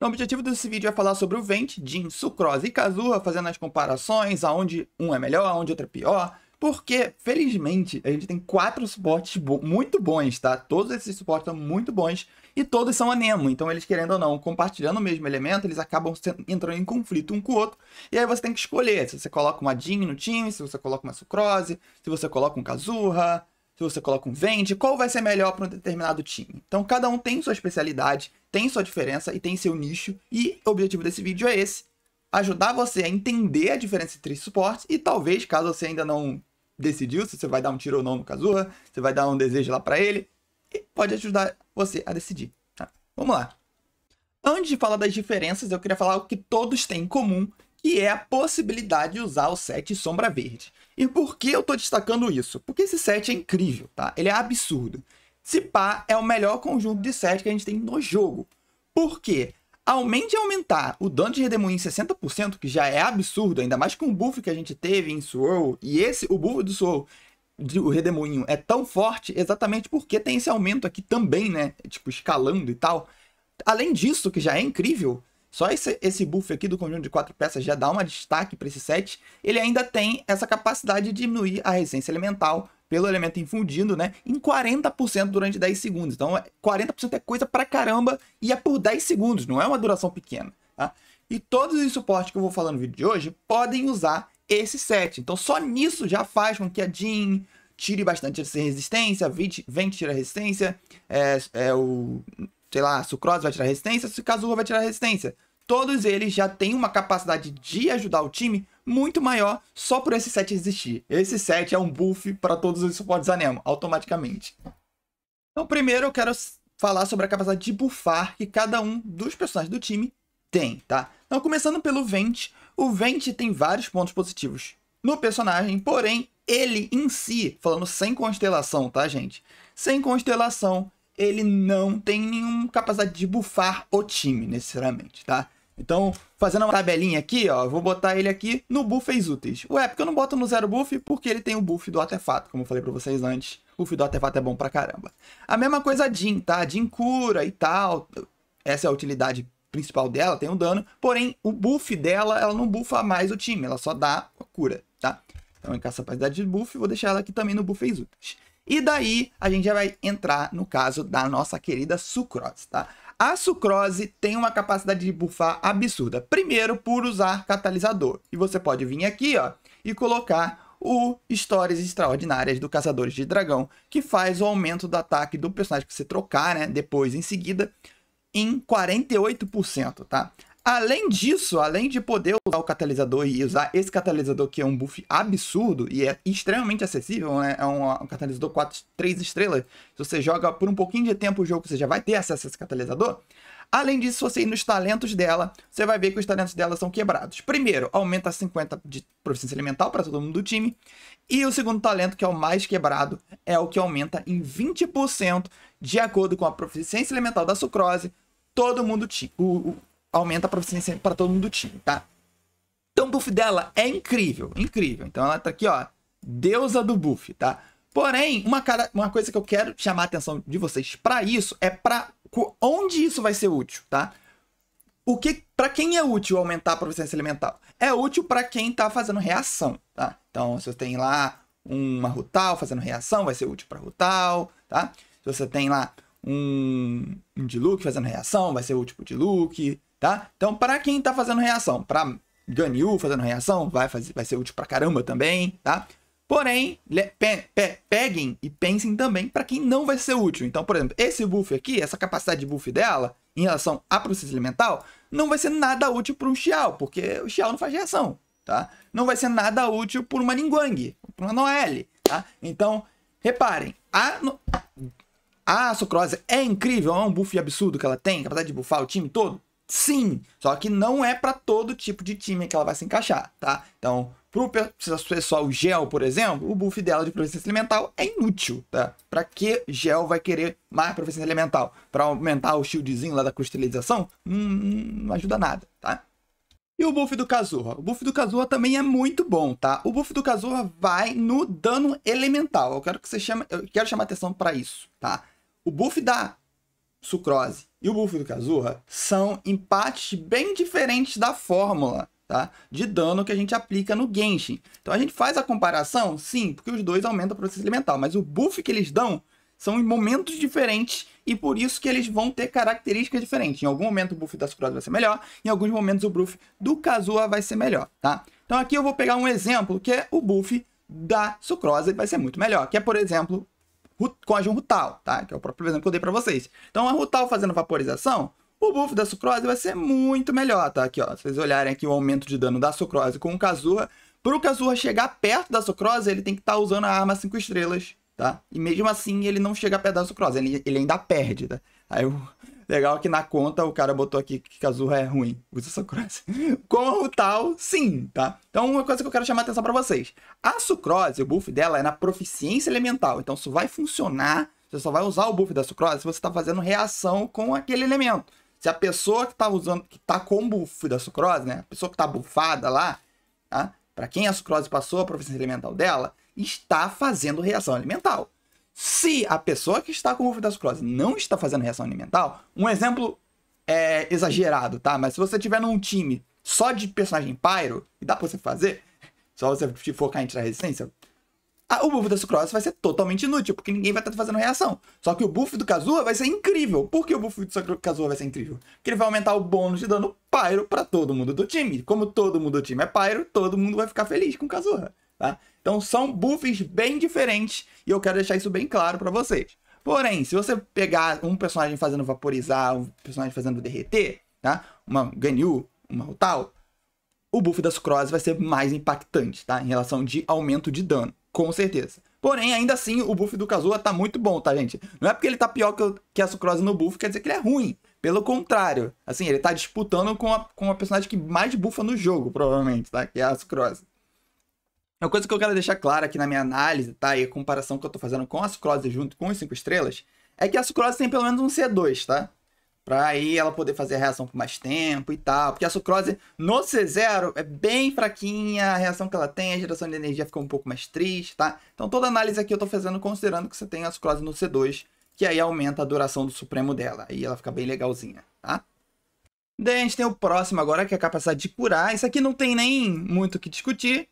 O objetivo desse vídeo é falar sobre o Vente, Jin, Sucrose e Kazuha, fazendo as comparações, aonde um é melhor, aonde outro é pior, porque, felizmente, a gente tem quatro suportes bo muito bons, tá? Todos esses suportes são muito bons e todos são anemo. Então, eles, querendo ou não, compartilhando o mesmo elemento, eles acabam entrando em conflito um com o outro. E aí você tem que escolher se você coloca uma Jean no time, se você coloca uma Sucrose, se você coloca um Kazuha, se você coloca um vende, qual vai ser melhor para um determinado time. Então cada um tem sua especialidade, tem sua diferença e tem seu nicho. E o objetivo desse vídeo é esse: ajudar você a entender a diferença entre suportes e talvez, caso você ainda não decidiu se você vai dar um tiro ou não no Kazuha, você vai dar um desejo lá para ele, e pode ajudar você a decidir. Tá? Vamos lá. Antes de falar das diferenças, eu queria falar o que todos têm em comum que é a possibilidade de usar o set Sombra Verde. E por que eu estou destacando isso? Porque esse set é incrível, tá? Ele é absurdo. Se pá, é o melhor conjunto de set que a gente tem no jogo. Por quê? Aumente aumentar o dano de redemoinho em 60%, que já é absurdo, ainda mais com o buff que a gente teve em Swirl, e esse, o buff do Swirl, o redemoinho, é tão forte exatamente porque tem esse aumento aqui também, né? Tipo, escalando e tal. Além disso, que já é incrível, só esse, esse buff aqui do conjunto de quatro peças já dá um destaque para esse set. Ele ainda tem essa capacidade de diminuir a resistência elemental pelo elemento infundindo, né, em 40% durante 10 segundos. Então, 40% é, é coisa pra caramba e é por 10 segundos, não é uma duração pequena, tá? E todos os suportes que eu vou falar no vídeo de hoje podem usar esse set. Então, só nisso já faz com que a Jean tire bastante essa resistência, Vent tira resistência, é, é o sei lá, se o vai tirar resistência, se o Kazuha vai tirar resistência. Todos eles já têm uma capacidade de ajudar o time muito maior só por esse set existir. Esse set é um buff para todos os suportes Anemo, automaticamente. Então, primeiro eu quero falar sobre a capacidade de buffar que cada um dos personagens do time tem, tá? Então, começando pelo Vente, o Vente tem vários pontos positivos no personagem, porém, ele em si, falando sem constelação, tá, gente? Sem constelação, ele não tem nenhuma capacidade de bufar o time, necessariamente, tá? Então, fazendo uma tabelinha aqui, ó, vou botar ele aqui no buffes é úteis. Ué, porque eu não boto no zero buff? Porque ele tem o buff do artefato, como eu falei pra vocês antes. O buff do artefato é bom pra caramba. A mesma coisa a Jin, tá? A Jin cura e tal. Essa é a utilidade principal dela, tem um dano. Porém, o buff dela, ela não bufa mais o time, ela só dá a cura, tá? Então, em capacidade de buff, vou deixar ela aqui também no buffes é úteis. E daí a gente já vai entrar no caso da nossa querida sucrose, tá? A sucrose tem uma capacidade de bufar absurda. Primeiro, por usar catalisador. E você pode vir aqui, ó, e colocar o Histórias Extraordinárias do Caçadores de Dragão, que faz o aumento do ataque do personagem que você trocar, né, depois em seguida, em 48%, tá? Além disso, além de poder usar o catalisador e usar esse catalisador que é um buff absurdo e é extremamente acessível, né? É um, um catalisador 4, 3 estrelas. Se você joga por um pouquinho de tempo o jogo, você já vai ter acesso a esse catalisador. Além disso, se você ir nos talentos dela, você vai ver que os talentos dela são quebrados. Primeiro, aumenta 50 de proficiência elemental para todo mundo do time. E o segundo talento, que é o mais quebrado, é o que aumenta em 20% de acordo com a proficiência elemental da sucrose, todo mundo, o, o, aumenta a proficiência para todo mundo do time, tá? Então o buff dela é incrível, incrível. Então ela tá aqui, ó, deusa do buff, tá? Porém, uma, cara, uma coisa que eu quero chamar a atenção de vocês para isso é para onde isso vai ser útil, tá? O que para quem é útil aumentar a proficiência elemental? É útil para quem tá fazendo reação, tá? Então, se você tem lá uma Rutal fazendo reação, vai ser útil para Rutal, tá? Se você tem lá um, um Diluc fazendo reação, vai ser útil para Diluc, tá? Então, para quem está fazendo reação, para Ganyu fazendo reação, vai, fazer, vai ser útil para caramba também, tá? Porém, pe pe peguem e pensem também para quem não vai ser útil. Então, por exemplo, esse buff aqui, essa capacidade de buff dela, em relação à processamento elemental, não vai ser nada útil para um Xiao, porque o Xiao não faz reação, tá? Não vai ser nada útil para uma Ninguang, para uma Noelle, tá? Então, reparem, a, no... a Sucrose é incrível, é um buff absurdo que ela tem, capacidade de buffar o time todo? Sim, só que não é para todo tipo de time que ela vai se encaixar, tá? Então, pro pessoal gel, por exemplo, o buff dela de proficiência elemental é inútil, tá? Pra que gel vai querer mais proficiência elemental? Para aumentar o shieldzinho lá da cristalização? Hum, não ajuda nada, tá? E o buff do Kazuha? O buff do Kazuha também é muito bom, tá? O buff do Kazuha vai no dano elemental. Eu quero que você chame, eu quero chamar atenção para isso, tá? O buff da sucrose e o buff do Kazurra é são empates bem diferentes da fórmula tá? de dano que a gente aplica no Genshin. Então a gente faz a comparação, sim, porque os dois aumentam o processo elemental, mas o buff que eles dão são em momentos diferentes e por isso que eles vão ter características diferentes. Em algum momento o buff da Sucrose vai ser melhor, em alguns momentos o buff do Kazuha vai ser melhor, tá? Então aqui eu vou pegar um exemplo que é o buff da Sucrose vai ser muito melhor, que é, por exemplo, com jung rutal, tá? Que é o próprio exemplo que eu dei para vocês. Então, a rutal fazendo vaporização, o buff da sucrose vai ser muito melhor, tá? Aqui, ó. Se vocês olharem aqui o aumento de dano da sucrose com o Kazuha, pro Kazuha chegar perto da sucrose, ele tem que estar tá usando a arma 5 estrelas, tá? E mesmo assim, ele não chega perto da sucrose, ele, ele ainda perde, tá? Aí o, Legal que na conta o cara botou aqui que Kazuha é ruim. Usa Sucrose. Com o tal, sim, tá? Então, uma coisa que eu quero chamar a atenção para vocês. A Sucrose, o buff dela é na proficiência elemental. Então, isso vai funcionar. Você só vai usar o buff da Sucrose se você está fazendo reação com aquele elemento. Se a pessoa que está usando, que tá com o buff da sucrose, né? A pessoa que está bufada lá, tá? Para quem a sucrose passou a proficiência elemental dela, está fazendo reação elemental. Se a pessoa que está com multitascrose não está fazendo reação alimentar, um exemplo é exagerado, tá? Mas se você tiver num time só de personagem Pyro, e dá pra você fazer, só você focar em tirar resistência, a, o buff da Sucrose vai ser totalmente inútil, porque ninguém vai estar fazendo reação. Só que o buff do Kazuha vai ser incrível. Por que o buff do Kazuha vai ser incrível? Porque ele vai aumentar o bônus de dano Pyro para todo mundo do time. Como todo mundo do time é Pyro, todo mundo vai ficar feliz com o Kazuha. Tá? Então são buffs bem diferentes e eu quero deixar isso bem claro para vocês. Porém, se você pegar um personagem fazendo vaporizar, um personagem fazendo derreter, tá? Uma Ganyu, uma tal, o buff da sucrose vai ser mais impactante, tá? Em relação de aumento de dano, com certeza. Porém, ainda assim, o buff do Kazuha tá muito bom, tá, gente? Não é porque ele tá pior que, a sucrose no buff, quer dizer que ele é ruim. Pelo contrário, assim, ele tá disputando com a, com a personagem que mais bufa no jogo, provavelmente, tá? Que é a sucrose. Uma coisa que eu quero deixar clara aqui na minha análise, tá? E a comparação que eu tô fazendo com a sucrose junto com os 5 estrelas, é que a sucrose tem pelo menos um C2, tá? Pra aí ela poder fazer a reação por mais tempo e tal. Porque a sucrose no C0 é bem fraquinha, a reação que ela tem, a geração de energia fica um pouco mais triste, tá? Então toda análise aqui eu tô fazendo considerando que você tem a sucrose no C2, que aí aumenta a duração do supremo dela. Aí ela fica bem legalzinha, tá? Daí a gente tem o próximo agora, que é a capacidade de curar. Isso aqui não tem nem muito o que discutir.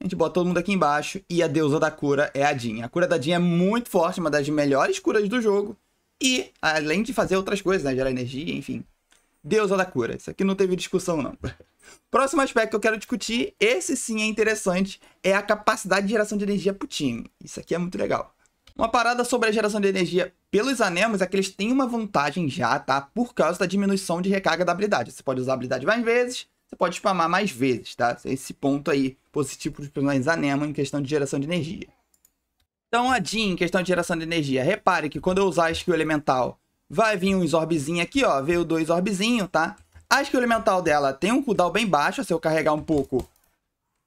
A gente bota todo mundo aqui embaixo e a deusa da cura é a Jean. A cura da Jean é muito forte, uma das melhores curas do jogo. E, além de fazer outras coisas, né? Gerar energia, enfim. Deusa da cura. Isso aqui não teve discussão, não. Próximo aspecto que eu quero discutir, esse sim é interessante, é a capacidade de geração de energia pro time. Isso aqui é muito legal. Uma parada sobre a geração de energia pelos anemos é que eles têm uma vantagem já, tá? Por causa da diminuição de recarga da habilidade. Você pode usar a habilidade mais vezes, você pode spamar mais vezes, tá? Esse ponto aí positivo para os personagens anemo em questão de geração de energia. Então a Jean, em questão de geração de energia, repare que quando eu usar a skill elemental, vai vir uns orbezinhos aqui, ó, veio dois orbezinhos, tá? A skill elemental dela tem um cooldown bem baixo, se eu carregar um pouco,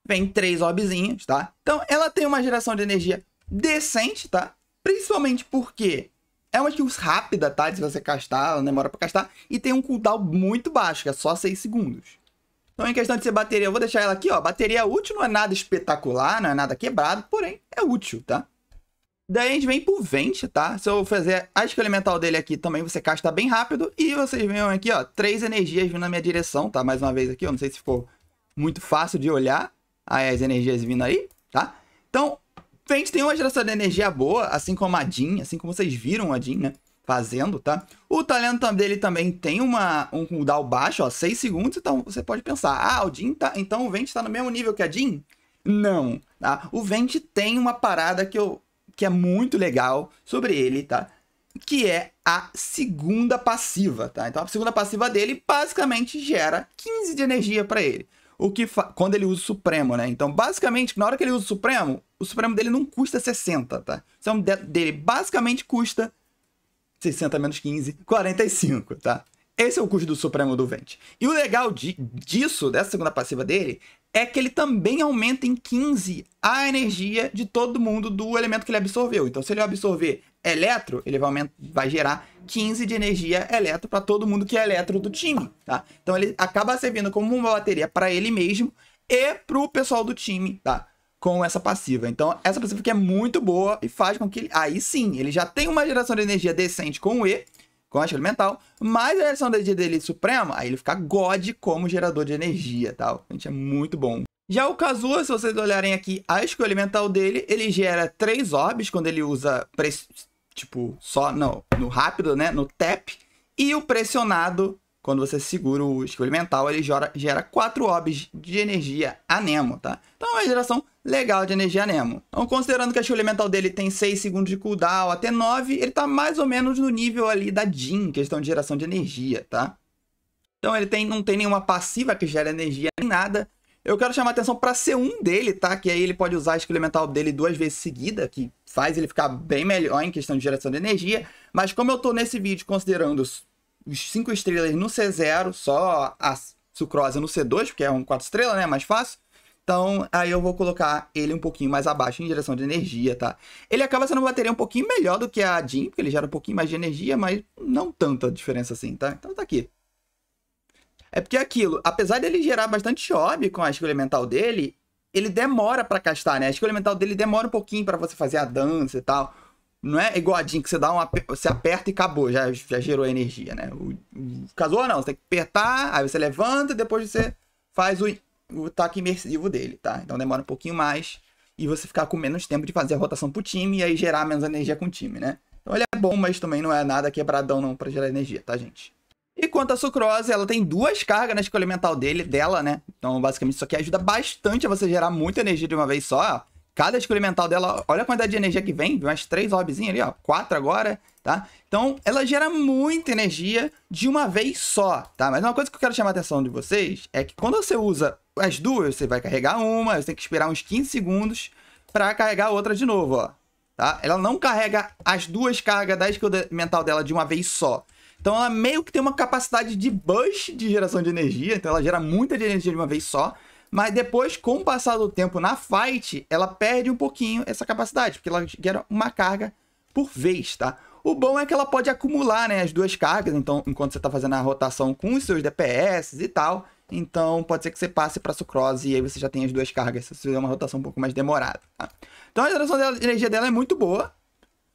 vem três orbezinhos, tá? Então ela tem uma geração de energia decente, tá? Principalmente porque é uma skill rápida, tá? Se você castar, ela demora pra castar. E tem um cooldown muito baixo, que é só 6 segundos. Não é questão de ser bateria. Eu vou deixar ela aqui, ó. Bateria é útil não é nada espetacular, não é nada quebrado, porém é útil, tá? Daí a gente vem pro Vente, tá? Se eu fizer a escolha elemental dele aqui também, você casta bem rápido. E vocês veem aqui, ó, três energias vindo na minha direção, tá? Mais uma vez aqui, eu não sei se ficou muito fácil de olhar aí as energias vindo aí, tá? Então, Vente tem uma geração de energia boa, assim como a Jean, assim como vocês viram a Jean, né? fazendo, tá? O talento dele também tem uma, um cooldown baixo, ó, 6 segundos, então você pode pensar, ah, o Jin tá, então o Vente tá no mesmo nível que a Jin? Não, tá? O Vente tem uma parada que, eu, que é muito legal sobre ele, tá? Que é a segunda passiva, tá? Então a segunda passiva dele basicamente gera 15 de energia para ele. O que quando ele usa o Supremo, né? Então, basicamente, na hora que ele usa o Supremo, o Supremo dele não custa 60, tá? O então, Supremo dele basicamente custa 60 menos 15, 45, tá? Esse é o custo do Supremo do Vente. E o legal de, disso, dessa segunda passiva dele, é que ele também aumenta em 15 a energia de todo mundo do elemento que ele absorveu. Então, se ele absorver eletro, ele vai, vai gerar 15 de energia eletro para todo mundo que é eletro do time, tá? Então, ele acaba servindo como uma bateria para ele mesmo e para o pessoal do time, tá? com essa passiva. Então, essa passiva que é muito boa e faz com que... Ele... Aí sim, ele já tem uma geração de energia decente com o E, com a elemental, mais a geração de energia dele suprema, aí ele fica God como gerador de energia, tal. Tá? Gente, é muito bom. Já o Kazuha, se vocês olharem aqui a escolha mental dele, ele gera três orbes quando ele usa, tipo, só não, no rápido, né, no tap, e o pressionado quando você segura o skill elemental, ele gera, gera 4 orbs de energia anemo, tá? Então é uma geração legal de energia anemo. Então considerando que a skill elemental dele tem 6 segundos de cooldown até 9, ele tá mais ou menos no nível ali da Jin, questão de geração de energia, tá? Então ele tem, não tem nenhuma passiva que gera energia nem nada. Eu quero chamar atenção para C1 dele, tá? Que aí ele pode usar a skill elemental dele duas vezes seguida, que faz ele ficar bem melhor em questão de geração de energia. Mas como eu tô nesse vídeo considerando os 5 estrelas no C0, só a sucrose no C2, porque é um 4 estrelas, né? Mais fácil. Então, aí eu vou colocar ele um pouquinho mais abaixo em direção de energia, tá? Ele acaba sendo uma bateria um pouquinho melhor do que a Jim, porque ele gera um pouquinho mais de energia, mas não tanta diferença assim, tá? Então tá aqui. É porque aquilo, apesar dele gerar bastante chob com a escolha elemental dele, ele demora para castar, né? A escolha elemental dele demora um pouquinho para você fazer a dança e tal não é igual a Jin que você dá uma. Você aperta e acabou, já, já gerou energia, né? O, o não, você tem que apertar, aí você levanta e depois você faz o, o ataque imersivo dele, tá? Então demora um pouquinho mais e você ficar com menos tempo de fazer a rotação pro time e aí gerar menos energia com o time, né? Então ele é bom, mas também não é nada quebradão não para gerar energia, tá, gente? E quanto à sucrose, ela tem duas cargas na escolha mental dele, dela, né? Então, basicamente, isso aqui ajuda bastante a você gerar muita energia de uma vez só. Cada experimental dela, olha a quantidade de energia que vem, umas três orbezinhas ali, ó, quatro agora, tá? Então, ela gera muita energia de uma vez só, tá? Mas uma coisa que eu quero chamar a atenção de vocês é que quando você usa as duas, você vai carregar uma, você tem que esperar uns 15 segundos para carregar a outra de novo, ó, tá? Ela não carrega as duas cargas da experimental dela de uma vez só. Então, ela meio que tem uma capacidade de bush de geração de energia, então ela gera muita energia de uma vez só, mas depois, com o passar do tempo na fight, ela perde um pouquinho essa capacidade, porque ela gera uma carga por vez, tá? O bom é que ela pode acumular né, as duas cargas, então enquanto você está fazendo a rotação com os seus DPS e tal, então pode ser que você passe para Sucrose e aí você já tem as duas cargas, se você fizer uma rotação um pouco mais demorada. Tá? Então a geração de energia dela é muito boa,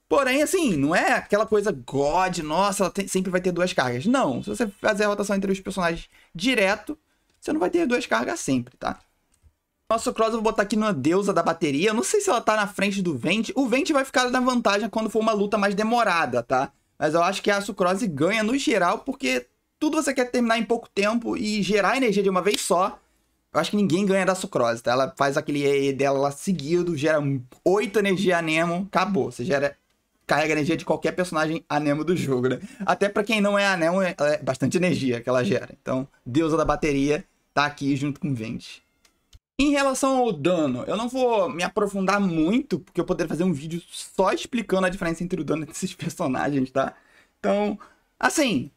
porém assim, não é aquela coisa god, nossa, ela tem, sempre vai ter duas cargas. Não, se você fazer a rotação entre os personagens direto, você não vai ter duas cargas sempre, tá? Nosso Cross eu vou botar aqui na deusa da bateria. Eu não sei se ela tá na frente do Vente. O Vente vai ficar na vantagem quando for uma luta mais demorada, tá? Mas eu acho que a Sucrose ganha no geral, porque tudo você quer terminar em pouco tempo e gerar energia de uma vez só. Eu acho que ninguém ganha da Sucrose, tá? Ela faz aquele EE dela lá seguido, gera 8 energia Anemo, acabou. Você gera carrega a energia de qualquer personagem anemo do jogo, né? Até para quem não é anemo, é, é bastante energia que ela gera. Então, deusa da bateria tá aqui junto com Vente. Em relação ao dano, eu não vou me aprofundar muito, porque eu poderia fazer um vídeo só explicando a diferença entre o dano desses personagens, tá? Então, assim,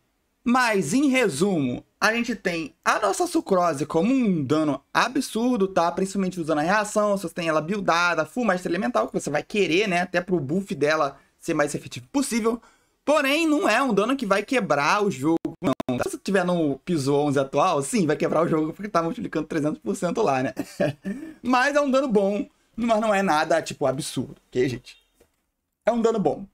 mas em resumo, a gente tem a nossa sucrose como um dano absurdo, tá? Principalmente usando a reação, se você tem ela buildada, full master elemental, que você vai querer, né? Até pro buff dela ser mais efetivo possível. Porém, não é um dano que vai quebrar o jogo, não. Tá? Se você tiver no piso 11 atual, sim, vai quebrar o jogo porque tá multiplicando 300% lá, né? mas é um dano bom, mas não é nada, tipo, absurdo, ok, gente? É um dano bom.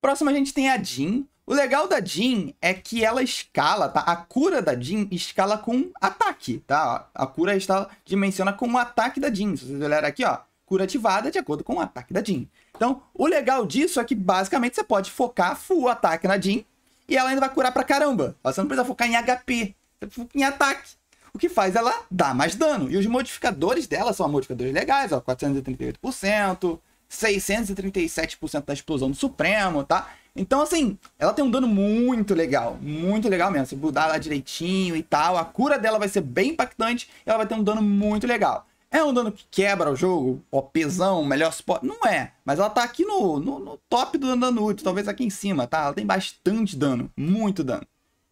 Próximo a gente tem a Jin. O legal da Jin é que ela escala, tá? A cura da Jin escala com ataque, tá? A cura está dimensiona com o ataque da Jin. Se vocês olharem aqui, ó, cura ativada de acordo com o ataque da Jin. Então, o legal disso é que basicamente você pode focar full ataque na Jin e ela ainda vai curar pra caramba. Você não precisa focar em HP, você foca em ataque. O que faz ela dar mais dano. E os modificadores dela são modificadores legais, ó, 438%, 637% da explosão do Supremo, tá? Então, assim, ela tem um dano muito legal, muito legal mesmo. Se mudar ela direitinho e tal, a cura dela vai ser bem impactante e ela vai ter um dano muito legal. É um dano que quebra o jogo, pesão, melhor suporte. Não é, mas ela tá aqui no, no, no top do dano útil, talvez aqui em cima, tá? Ela tem bastante dano, muito dano.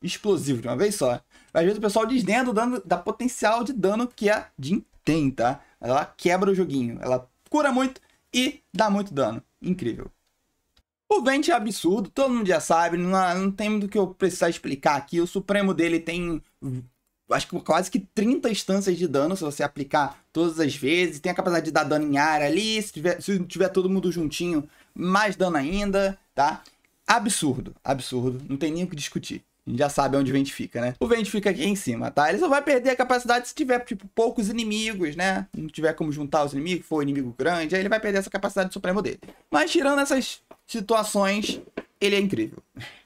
Explosivo de uma vez só. Às vezes o pessoal diz o dano da potencial de dano que a Jin tem, tá? Ela quebra o joguinho, ela cura muito e dá muito dano. Incrível. O Vente é absurdo, todo mundo já sabe, não, não tem muito o que eu precisar explicar aqui. O Supremo dele tem acho que quase que 30 instâncias de dano se você aplicar todas as vezes. Tem a capacidade de dar dano em área ali, se tiver, se tiver todo mundo juntinho, mais dano ainda, tá? Absurdo, absurdo, não tem nem o que discutir. A gente já sabe onde o vento fica, né? O vento fica aqui em cima, tá? Ele só vai perder a capacidade se tiver, tipo, poucos inimigos, né? Não tiver como juntar os inimigos, for um inimigo grande, aí ele vai perder essa capacidade de supremo dele. Mas tirando essas situações, ele é incrível.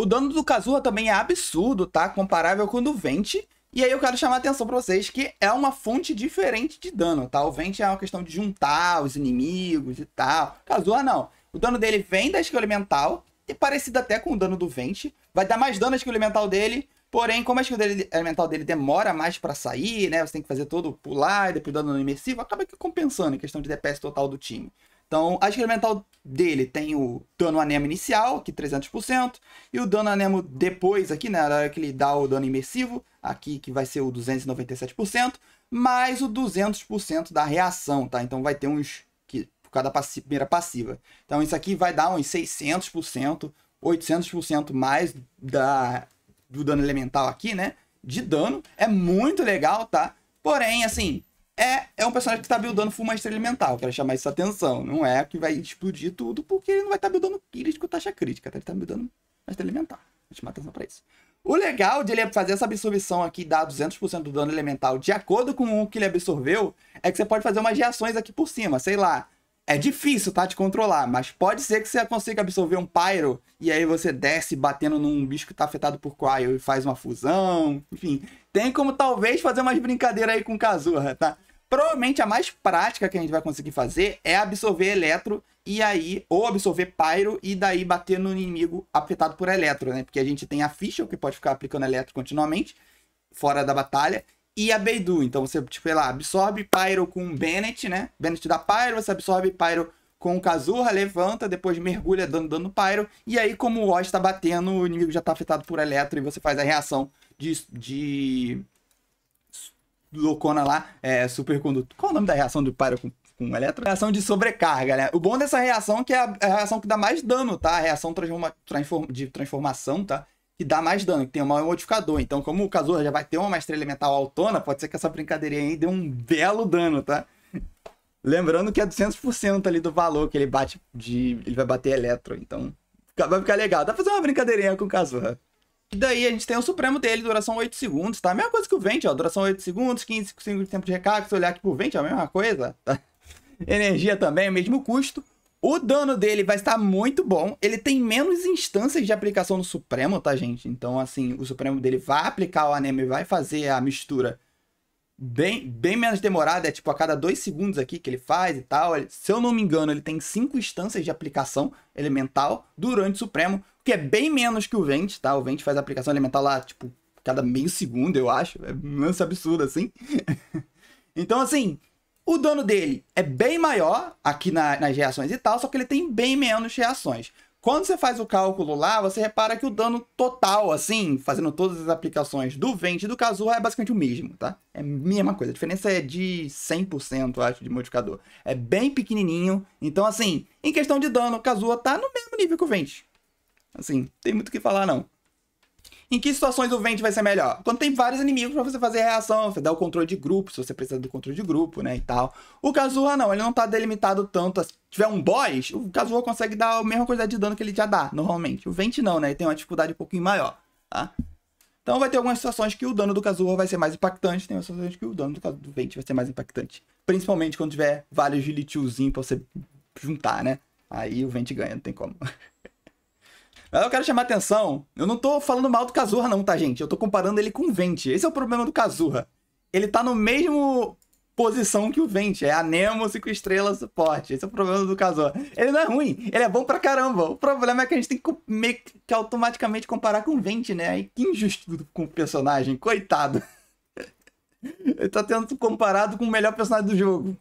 O dano do Kazuha também é absurdo, tá? Comparável com o do Vente. E aí eu quero chamar a atenção pra vocês que é uma fonte diferente de dano, tá? O Vente é uma questão de juntar os inimigos e tal. Kazuha não. O dano dele vem da skill elemental, e parecido até com o dano do Vente. Vai dar mais dano a skill elemental dele, porém, como a skill elemental dele demora mais para sair, né? Você tem que fazer todo pular e depois dano no imersivo, acaba que compensando em questão de DPS total do time. Então, a experimental dele tem o dano anemo inicial, aqui 300%, e o dano anemo depois, aqui, né, na hora que ele dá o dano imersivo, aqui que vai ser o 297%, mais o 200% da reação, tá? Então vai ter uns, que, por cada primeira passiva. Então isso aqui vai dar uns 600%, 800% mais da, do dano elemental aqui, né? De dano. É muito legal, tá? Porém, assim, é, é um personagem que tá buildando full maestria elemental. Quero chamar isso a atenção. Não é que vai explodir tudo, porque ele não vai estar tá buildando crítico taxa crítica. Tá? Ele tá buildando maestria elemental. Vou chamar atenção pra isso. O legal de ele fazer essa absorção aqui, dar 200% do dano elemental de acordo com o que ele absorveu, é que você pode fazer umas reações aqui por cima. Sei lá, é difícil, tá? De controlar, mas pode ser que você consiga absorver um Pyro e aí você desce batendo num bicho que tá afetado por Cryo e faz uma fusão. Enfim, tem como talvez fazer umas brincadeiras aí com Kazurra, tá? Provavelmente a mais prática que a gente vai conseguir fazer é absorver eletro e aí, ou absorver pyro e daí bater no inimigo afetado por eletro, né? Porque a gente tem a Fischl, que pode ficar aplicando eletro continuamente, fora da batalha, e a Beidou. Então você, tipo, sei lá, absorve pyro com Bennett, né? Bennett dá pyro, você absorve pyro com o Kazurra, levanta, depois mergulha dando dano pyro, e aí como o Oz tá batendo, o inimigo já tá afetado por eletro e você faz a reação de, de loucona lá, é, supercondutor. Qual é o nome da reação do pyro com, com elétron? Reação de sobrecarga, né? O bom dessa reação é que é, é a, reação que dá mais dano, tá? A reação transforma, transform, de transformação, tá? Que dá mais dano, que tem um modificador. Então, como o Kazor já vai ter uma maestria elemental autona, pode ser que essa brincadeirinha aí dê um belo dano, tá? Lembrando que é 200% ali do valor que ele bate de... Ele vai bater elétron, então... Vai ficar legal. Dá pra fazer uma brincadeirinha com o Kazurra. E daí a gente tem o Supremo dele, duração 8 segundos, tá? A mesma coisa que o Vente, ó. Duração 8 segundos, 15 segundos de tempo de recarga. Se olhar aqui pro Vente, é a mesma coisa. Tá? Energia também, o mesmo custo. O dano dele vai estar muito bom. Ele tem menos instâncias de aplicação no Supremo, tá, gente? Então, assim, o Supremo dele vai aplicar o anime, vai fazer a mistura bem, bem menos demorada, é tipo a cada dois segundos aqui que ele faz e tal. Ele, se eu não me engano, ele tem cinco instâncias de aplicação elemental durante o Supremo, que é bem menos que o Vente, tá? O Vente faz a aplicação elemental lá, tipo, cada meio segundo, eu acho. É um lance absurdo, assim. então, assim, o dano dele é bem maior aqui na, nas reações e tal, só que ele tem bem menos reações. Quando você faz o cálculo lá, você repara que o dano total, assim, fazendo todas as aplicações do Vente e do Kazuha, é basicamente o mesmo, tá? É a mesma coisa. A diferença é de 100%, acho, de modificador. É bem pequenininho. Então, assim, em questão de dano, o Kazuha tá no mesmo nível que o Vente. Assim, tem muito o que falar, não em que situações o vende vai ser melhor? Quando tem vários inimigos para você fazer reação, você dá o controle de grupo, se você precisa do controle de grupo, né, e tal. O Kazuha não, ele não tá delimitado tanto. Se tiver um boss, o Kazuha consegue dar a mesma quantidade de dano que ele já dá, normalmente. O Vente não, né, ele tem uma dificuldade um pouquinho maior, tá? Então vai ter algumas situações que o dano do Kazuha vai ser mais impactante, tem outras situações que o dano do, do Vente vai ser mais impactante. Principalmente quando tiver vários Gilitiozinhos pra você juntar, né? Aí o Vente ganha, não tem como. Mas eu quero chamar atenção. Eu não tô falando mal do Kazurra, não, tá, gente? Eu tô comparando ele com o Vente. Esse é o problema do Kazurra. Ele tá no mesmo posição que o Vente. É anemo, cinco estrelas, suporte. Esse é o problema do Kazurra. Ele não é ruim, ele é bom pra caramba. O problema é que a gente tem que, que automaticamente comparar com o Vente, né? que injusto com o personagem, coitado. ele tá tendo comparado com o melhor personagem do jogo.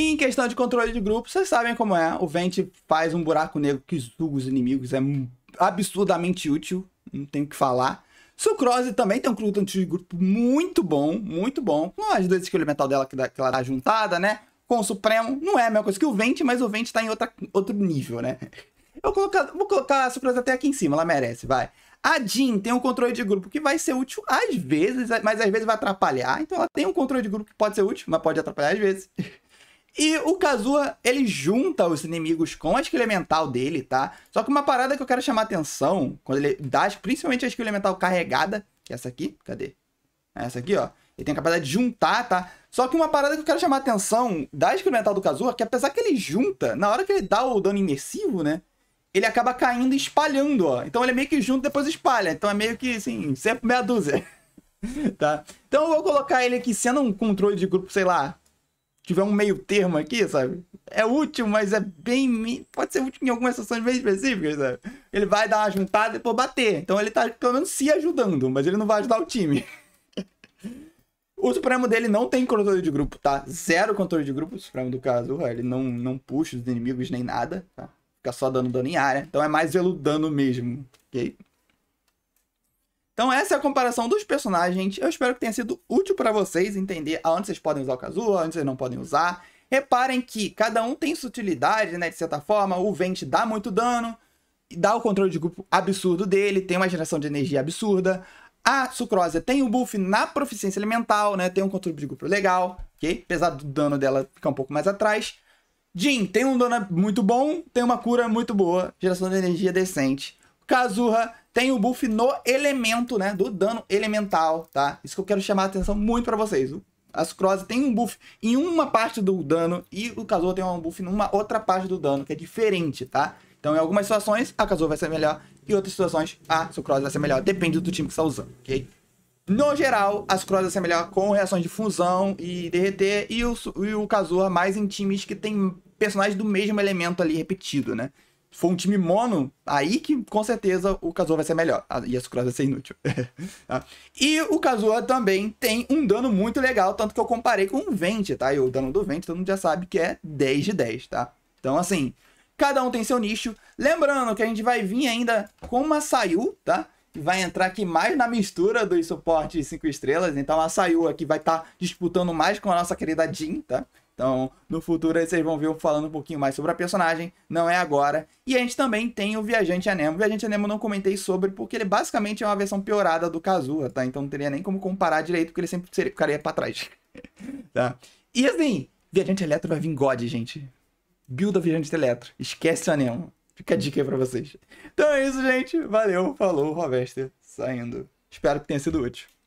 Em questão de controle de grupo, vocês sabem como é. O Vente faz um buraco negro que suga os inimigos, é absurdamente útil, não tenho o que falar. Sucrose também tem um clutante de grupo muito bom, muito bom. Com as duas escolhas metal dela que, dá, que ela dá juntada, né? Com o Supremo, não é a mesma coisa que o Vente, mas o Vente tá em outra, outro nível, né? Eu vou colocar, vou colocar a Sucrose até aqui em cima, ela merece, vai. A Jean tem um controle de grupo que vai ser útil às vezes, mas às vezes vai atrapalhar. Então ela tem um controle de grupo que pode ser útil, mas pode atrapalhar às vezes. E o Kazuha, ele junta os inimigos com a skill elemental dele, tá? Só que uma parada que eu quero chamar atenção, quando ele dá principalmente a skill elemental carregada, que é essa aqui, cadê? É essa aqui, ó. Ele tem a capacidade de juntar, tá? Só que uma parada que eu quero chamar atenção da skill elemental do Kazuha, é que apesar que ele junta, na hora que ele dá o dano imersivo, né? Ele acaba caindo e espalhando, ó. Então ele é meio que junta e depois espalha. Então é meio que, assim, sempre meia dúzia. tá? Então eu vou colocar ele aqui sendo um controle de grupo, sei lá, tiver um meio termo aqui, sabe? É útil, mas é bem. Pode ser útil em algumas situações bem específicas, sabe? Ele vai dar uma juntada e depois bater. Então ele tá pelo menos se ajudando, mas ele não vai ajudar o time. o Supremo dele não tem controle de grupo, tá? Zero controle de grupo, o Supremo do caso. Ele não, não puxa os inimigos nem nada, tá? Fica só dando dano em área. Então é mais pelo dano mesmo, ok? Então essa é a comparação dos personagens. gente. Eu espero que tenha sido útil para vocês entender aonde vocês podem usar o Kazuha, aonde vocês não podem usar. Reparem que cada um tem sutilidade, né? De certa forma, o Vente dá muito dano, dá o controle de grupo absurdo dele, tem uma geração de energia absurda. A Sucrose tem o buff na proficiência elemental, né? Tem um controle de grupo legal, ok? Apesar do dano dela ficar um pouco mais atrás. Jin tem um dano muito bom, tem uma cura muito boa, geração de energia decente. Kazuha tem o buff no elemento, né? Do dano elemental, tá? Isso que eu quero chamar a atenção muito para vocês. as Crozes tem um buff em uma parte do dano e o Kazuo tem um buff em uma outra parte do dano, que é diferente, tá? Então, em algumas situações, a Kazuo vai ser melhor, e em outras situações, a Sucrose vai ser melhor. Depende do time que está usando, ok? No geral, a Sucrose vai ser melhor com reações de fusão e derreter, e o, e o Kazuha é mais em times que tem personagens do mesmo elemento ali repetido, né? se for um time mono, aí que com certeza o Kazuha vai ser melhor. Ah, e a Sucrose vai ser inútil. Ah. E o Kazuha também tem um dano muito legal, tanto que eu comparei com o Vente, tá? E o dano do Vente, todo mundo já sabe que é 10 de 10, tá? Então, assim, cada um tem seu nicho. Lembrando que a gente vai vir ainda com uma Sayu, tá? vai entrar aqui mais na mistura dos suportes 5 estrelas. Então a Sayu aqui vai estar tá disputando mais com a nossa querida Jin tá? Então, no futuro vocês vão ver eu falando um pouquinho mais sobre a personagem, não é agora. E a gente também tem o Viajante Anemo. O Viajante Anemo eu não comentei sobre porque ele basicamente é uma versão piorada do Kazuha, tá? Então não teria nem como comparar direito, porque ele sempre seria, ficaria pra trás. tá? E assim, Viajante Eletro vai vir God, gente. Builda Viajante Eletro. Esquece o Anemo. Fica a dica aí pra vocês. Então é isso, gente. Valeu, falou, Rovester saindo. Espero que tenha sido útil.